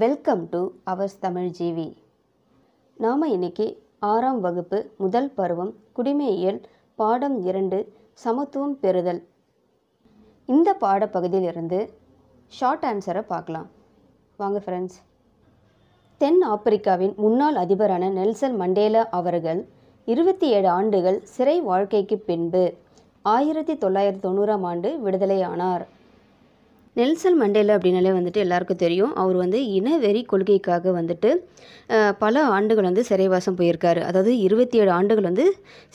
welcome to hours Tamil ஜீவி நாம் இன்னைக்கு ஆறாம் வகுப்பு முதல் பருவம் குடிமையியல் பாடம் இரண்டு சமத்துவம் பெறுதல் இந்த பாடப்பகுதியிலிருந்து ஷார்ட் ஆன்சரை பார்க்கலாம் வாங்க ஃப்ரெண்ட்ஸ் தென் ஆப்பிரிக்காவின் முன்னாள் அதிபரான நெல்சன் மண்டேலா அவர்கள் இருபத்தி ஏழு ஆண்டுகள் சிறை வாழ்க்கைக்கு பின்பு ஆயிரத்தி தொள்ளாயிரத்தி தொண்ணூறாம் ஆண்டு விடுதலையானார் நெல்சன் மண்டேலா அப்படின்னாலே வந்துட்டு எல்லாருக்கும் தெரியும் அவர் வந்து இனவெறி கொள்கைக்காக வந்துட்டு பல ஆண்டுகள் வந்து சிறைவாசம் போயிருக்காரு அதாவது இருபத்தி ஏழு ஆண்டுகள் வந்து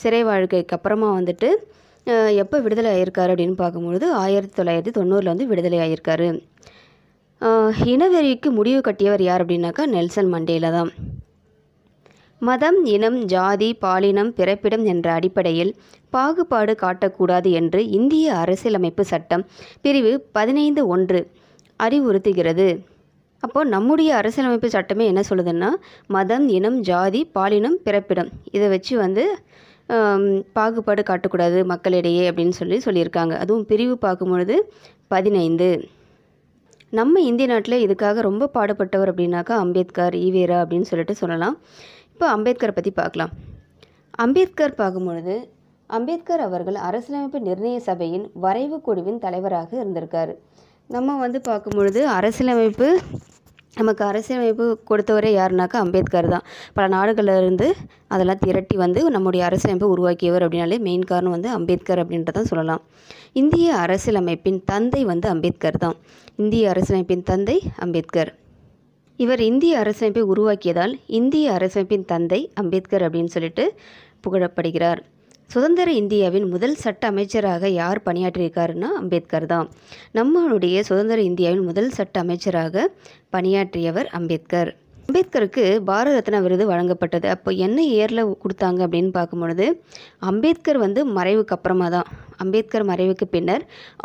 சிறை வாழ்க்கைக்கு அப்புறமா வந்துட்டு எப்போ விடுதலை ஆகியிருக்காரு அப்படின்னு பார்க்கும்பொழுது ஆயிரத்தி தொள்ளாயிரத்தி தொண்ணூறில் வந்து விடுதலை ஆகியிருக்காரு இனவெறிக்கு முடிவு கட்டியவர் யார் அப்படின்னாக்கா நெல்சன் மண்டேலா தான் மதம் இனம் ஜாதி பாலினம் பிறப்பிடம் என்ற அடிப்படையில் பாகுபாடு காட்டக்கூடாது என்று இந்திய அரசியலமைப்பு சட்டம் பிரிவு பதினைந்து ஒன்று அறிவுறுத்துகிறது அப்போ நம்முடைய அரசியலமைப்பு சட்டமே என்ன சொல்லுதுன்னா மதம் இனம் ஜாதி பாலினம் பிறப்பிடம் இதை வச்சு வந்து பாகுபாடு காட்டக்கூடாது மக்களிடையே அப்படின்னு சொல்லி சொல்லியிருக்காங்க அதுவும் பிரிவு பார்க்கும்பொழுது பதினைந்து நம்ம இந்திய நாட்டில் இதுக்காக ரொம்ப பாடுபட்டவர் அப்படின்னாக்கா அம்பேத்கர் ஈவேரா அப்படின்னு சொல்லிட்டு சொல்லலாம் இப்போ அம்பேத்கரை பற்றி பார்க்கலாம் அம்பேத்கர் பார்க்கும்பொழுது அம்பேத்கர் அவர்கள் அரசியலமைப்பு நிர்ணய சபையின் வரைவு குழுவின் தலைவராக இருந்திருக்கார் நம்ம வந்து பார்க்கும்பொழுது அரசியலமைப்பு நமக்கு அரசியலமைப்பு கொடுத்தவரே யாருனாக்கா அம்பேத்கர் தான் பல நாடுகளிலிருந்து அதெல்லாம் திரட்டி வந்து நம்முடைய அரசியலமைப்பை உருவாக்கியவர் அப்படின்னாலே மெயின் காரணம் வந்து அம்பேத்கர் அப்படின்றதான் சொல்லலாம் இந்திய அரசியலமைப்பின் தந்தை வந்து அம்பேத்கர் தான் இந்திய அரசியலமைப்பின் தந்தை அம்பேத்கர் இவர் இந்திய அரசமைப்பை உருவாக்கியதால் இந்திய அரசமைப்பின் தந்தை அம்பேத்கர் அப்படின்னு சொல்லிட்டு புகழப்படுகிறார் சுதந்திர இந்தியாவின் முதல் சட்ட அமைச்சராக யார் பணியாற்றியிருக்காருன்னா அம்பேத்கர் தான் நம்மளுடைய சுதந்திர இந்தியாவின் முதல் சட்ட அமைச்சராக பணியாற்றியவர் அம்பேத்கர் அம்பேத்கருக்கு பாரத ரத்ன விருது வழங்கப்பட்டது அப்போ என்ன இயரில் கொடுத்தாங்க அப்படின்னு பார்க்கும்பொழுது அம்பேத்கர் வந்து மறைவுக்கு அப்புறமா தான் அம்பேத்கர் மறைவுக்கு பின்னர்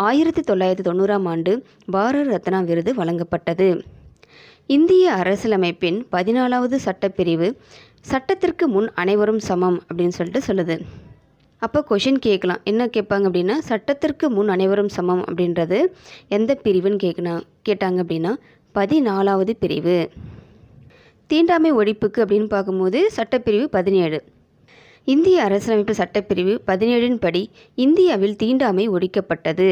ஆயிரத்தி தொள்ளாயிரத்தி தொண்ணூறாம் ஆண்டு பாரத ரத்னா விருது வழங்கப்பட்டது இந்திய அரசியலமைப்பின் பதினாலாவது சட்டப்பிரிவு சட்டத்திற்கு முன் அனைவரும் சமம் அப்படின்னு சொல்லிட்டு சொல்லுது அப்போ கொஷின் கேட்கலாம் என்ன கேட்பாங்க அப்படின்னா சட்டத்திற்கு முன் அனைவரும் சமம் அப்படின்றது எந்த பிரிவுன்னு கேட்கணும் கேட்டாங்க அப்படின்னா பதினாலாவது பிரிவு தீண்டாமை ஒழிப்புக்கு அப்படின்னு பார்க்கும்போது சட்டப்பிரிவு பதினேழு இந்திய அரசியலமைப்பு சட்டப்பிரிவு பதினேழின் படி இந்தியாவில் தீண்டாமை ஒழிக்கப்பட்டது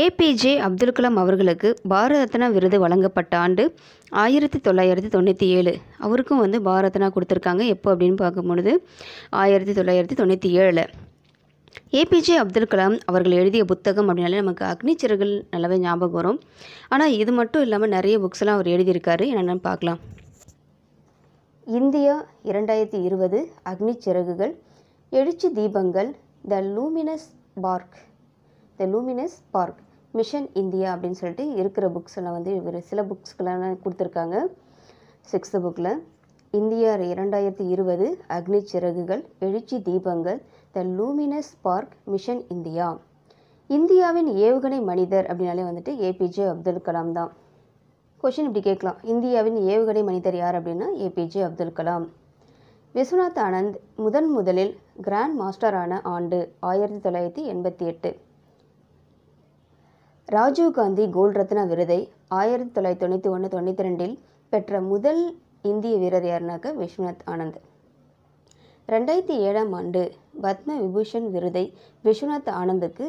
ஏபிஜே அப்துல் கலாம் அவர்களுக்கு பாரத ரத்னா விருது வழங்கப்பட்ட ஆண்டு ஆயிரத்தி தொள்ளாயிரத்தி தொண்ணூற்றி ஏழு அவருக்கும் வந்து பாரத்னா கொடுத்துருக்காங்க எப்போ அப்படின்னு பார்க்கும்பொழுது ஆயிரத்தி தொள்ளாயிரத்தி தொண்ணூற்றி ஏழில் ஏபிஜே அப்துல் கலாம் அவர்கள் எழுதிய புத்தகம் அப்படின்னாலே நமக்கு சிறகுகள் நல்லாவே ஞாபகம் வரும் ஆனால் இது மட்டும் இல்லாமல் நிறைய புக்ஸ்லாம் அவர் எழுதியிருக்காரு என்னென்னு பார்க்கலாம் இந்தியா இரண்டாயிரத்தி இருபது அக்னிச்சிறகுகள் எழுச்சி தீபங்கள் the luminous park the luminous park mission India அப்படின்னு சொல்லிட்டு இருக்கிற புக்ஸில் வந்து இவர் சில புக்ஸ்க்கெல்லாம் கொடுத்துருக்காங்க சிக்ஸ்த்து புக்கில் இந்தியா இரண்டாயிரத்தி இருபது அக்னி சிறகுகள் எழுச்சி தீபங்கள் the luminous park mission India இந்தியாவின் ஏவுகணை மனிதர் அப்படின்னாலே வந்துட்டு ஏபிஜே அப்துல் கலாம் தான் கொஷின் இப்படி கேட்கலாம் இந்தியாவின் ஏவுகணை மனிதர் யார் அப்படின்னா ஏபிஜே அப்துல் கலாம் விஸ்வநாத் ஆனந்த் முதன் முதலில் கிராண்ட் மாஸ்டரான ஆண்டு ஆயிரத்தி தொள்ளாயிரத்தி எண்பத்தி எட்டு ராஜீவ்காந்தி கோல் ரத்னா விருதை ஆயிரத்தி தொள்ளாயிரத்தி தொண்ணூற்றி ஒன்று தொண்ணூற்றி ரெண்டில் பெற்ற முதல் இந்திய வீரர் யாருனாக்க விஸ்வநாத் ஆனந்த் ரெண்டாயிரத்தி ஏழாம் ஆண்டு பத்ம விபூஷன் விருதை விஸ்வநாத் ஆனந்துக்கு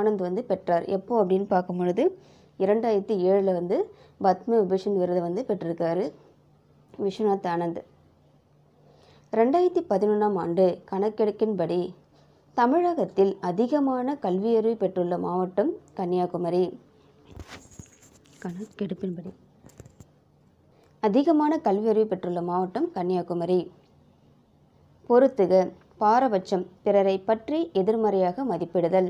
ஆனந்த் வந்து பெற்றார் எப்போ அப்படின்னு பார்க்கும் பொழுது இரண்டாயிரத்தி ஏழில் வந்து பத்ம விபூஷன் விருதை வந்து பெற்றிருக்காரு விஸ்வநாத் ஆனந்த் ரெண்டாயிரத்தி பதினொன்றாம் ஆண்டு கணக்கெடுக்கின்படி தமிழகத்தில் அதிகமான கல்வியறிவு பெற்றுள்ள மாவட்டம் கன்னியாகுமரி கணக்கெடுப்பின்படி அதிகமான கல்வியறிவு பெற்றுள்ள மாவட்டம் கன்னியாகுமரி பொறுத்துக பாரபட்சம் பிறரை பற்றி எதிர்மறையாக மதிப்பிடுதல்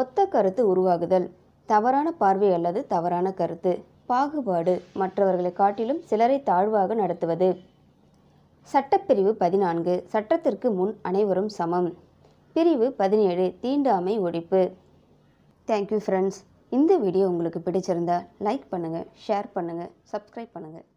ஒத்த கருத்து உருவாகுதல் தவறான பார்வை அல்லது தவறான கருத்து பாகுபாடு மற்றவர்களை காட்டிலும் சிலரை தாழ்வாக நடத்துவது சட்டப்பிரிவு பதினான்கு சட்டத்திற்கு முன் அனைவரும் சமம் பிரிவு பதினேழு தீண்டாமை ஒழிப்பு தேங்க்யூ ஃப்ரெண்ட்ஸ் இந்த வீடியோ உங்களுக்கு பிடிச்சிருந்தா லைக் பண்ணுங்கள் ஷேர் பண்ணுங்கள் சப்ஸ்கிரைப் பண்ணுங்கள்